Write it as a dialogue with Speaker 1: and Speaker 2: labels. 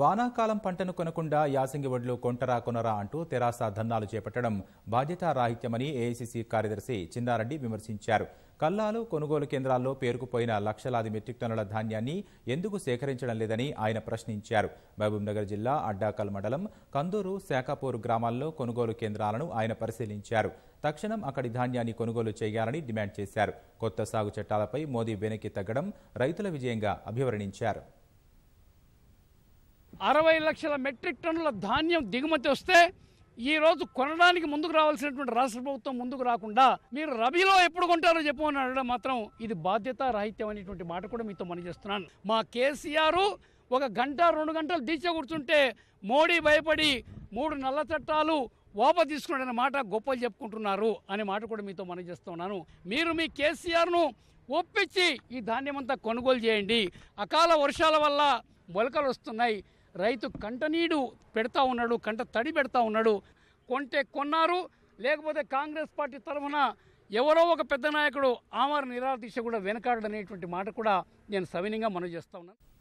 Speaker 1: వానాకాలం పంటను కొనకుండా యాసంగి వడ్లు కొంటరా కొనరా అంటూ తెరాస ధర్నాలు చేపట్టడం బాధ్యతారాహిత్యమని ఏఐసిసి కార్యదర్శి చిన్నారెడ్డి విమర్శించారు కల్లాలు కొనుగోలు కేంద్రాల్లో పేరుకుపోయిన లక్షలాది మెట్రిక్ టన్నుల ధాన్యాన్ని ఎందుకు సేకరించడం లేదని ఆయన ప్రశ్నించారు మహబూబ్నగర్ జిల్లా అడ్డాకల్ మండలం కందూరు శాఖాపూర్ గ్రామాల్లో కొనుగోలు కేంద్రాలను ఆయన పరిశీలించారు తక్షణం అక్కడి ధాన్యాన్ని కొనుగోలు చేయాలని డిమాండ్ చేశారు కొత్త సాగు చట్టాలపై మోదీ వెనక్కి తగ్గడం రైతుల విజయంగా అభివర్ణించారు
Speaker 2: అరవై లక్షల మెట్రిక్ టన్నుల ధాన్యం దిగుమతి వస్తే ఈ రోజు కొనడానికి ముందుకు రావాల్సినటువంటి రాష్ట్ర ప్రభుత్వం ముందుకు రాకుండా మీరు రబీలో ఎప్పుడు కొంటారో చెప్పమని అడగడం మాత్రం ఇది బాధ్యత రాహిత్యం అనేటువంటి మాట కూడా మీతో మనం చేస్తున్నాను మా కేసీఆర్ ఒక గంట రెండు గంటలు దీచే కూర్చుంటే మోడీ భయపడి మూడు నల్ల చట్టాలు ఓప తీసుకున్నాడనే మాట గొప్పలు చెప్పుకుంటున్నారు అనే మాట కూడా మీతో మనం చేస్తున్నాను మీరు మీ కేసీఆర్ను ఒప్పించి ఈ ధాన్యమంతా కొనుగోలు చేయండి అకాల వర్షాల వల్ల మొలకలు వస్తున్నాయి రైతు కంటనీడు పెడతా ఉన్నాడు కంట తడి పెడతా ఉన్నాడు కొంటే కొన్నారు లేకపోతే కాంగ్రెస్ పార్టీ తరఫున ఎవరో ఒక పెద్ద నాయకుడు ఆమార నిరాదీక్ష కూడా వెనకాడనేటువంటి మాట కూడా నేను సవినీయంగా మనవి చేస్తా ఉన్నాను